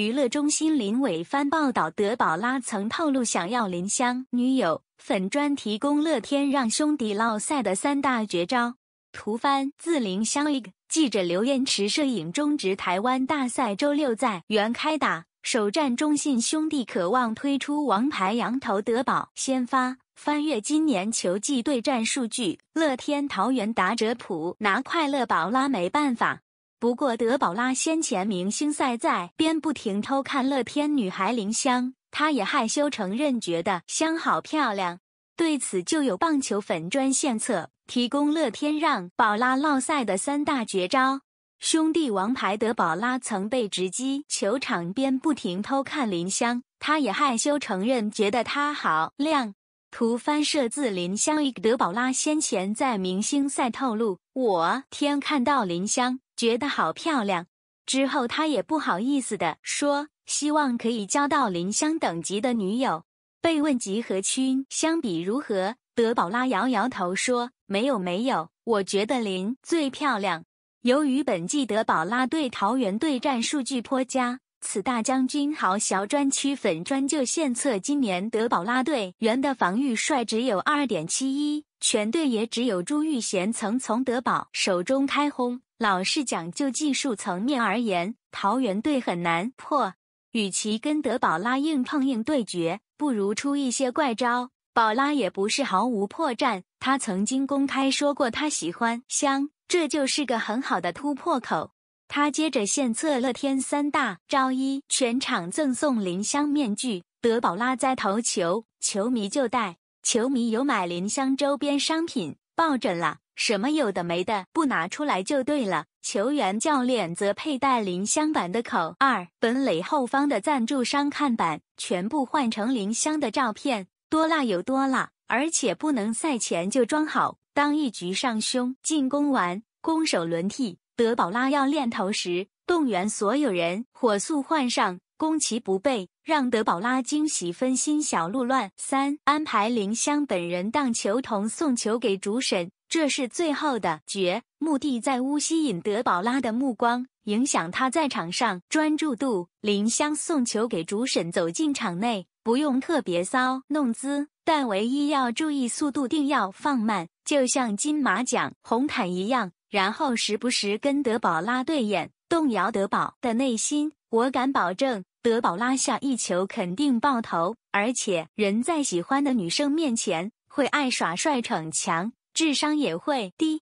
娱乐中心林伟帆报道，德保拉曾透露想要林香女友粉专提供乐天让兄弟落赛的三大绝招。图番自林香记者刘彦池摄影中职台湾大赛周六在原开打，首战中信兄弟渴望推出王牌羊头德保先发，翻阅今年球季对战数据，乐天桃园打者普拿快乐宝拉没办法。不过，德宝拉先前明星赛在边不停偷看乐天女孩林香，她也害羞承认觉得香好漂亮。对此，就有棒球粉专献策，提供乐天让宝拉落赛的三大绝招。兄弟王牌德宝拉曾被直击球场边不停偷看林香，他也害羞承认觉得她好靓。图翻摄自林香。德宝拉先前在明星赛透露，我天看到林香。觉得好漂亮。之后他也不好意思的说，希望可以交到林香等级的女友。被问及和君相比如何，德宝拉摇摇头说没有没有，我觉得林最漂亮。由于本季德宝拉队桃园对战数据颇佳，此大将军豪小专区粉专就献策，今年德宝拉队员的防御率只有二点七一。全队也只有朱玉贤曾从德宝手中开轰。老实讲就技术层面而言，桃园队很难破。与其跟德宝拉硬碰硬对决，不如出一些怪招。宝拉也不是毫无破绽，他曾经公开说过他喜欢香，这就是个很好的突破口。他接着献策乐天三大招：一、全场赠送林香面具；德宝拉在投球，球迷就带球迷有买林香周边商品抱枕啦，什么有的没的，不拿出来就对了。球员教练则佩戴林香版的口。二本垒后方的赞助商看板全部换成林香的照片，多辣有多辣，而且不能赛前就装好，当一局上胸。进攻完攻守轮替，德宝拉要练投时，动员所有人火速换上。攻其不备，让德宝拉惊喜分心，小鹿乱三。安排林香本人当球童送球给主审，这是最后的绝目的，在乌吸引德宝拉的目光，影响他在场上专注度。林香送球给主审，走进场内，不用特别骚弄姿，但唯一要注意速度，定要放慢，就像金马奖红毯一样。然后时不时跟德宝拉对眼，动摇德宝的内心。我敢保证。德保拉下一球肯定爆头，而且人在喜欢的女生面前会爱耍帅逞强，智商也会低。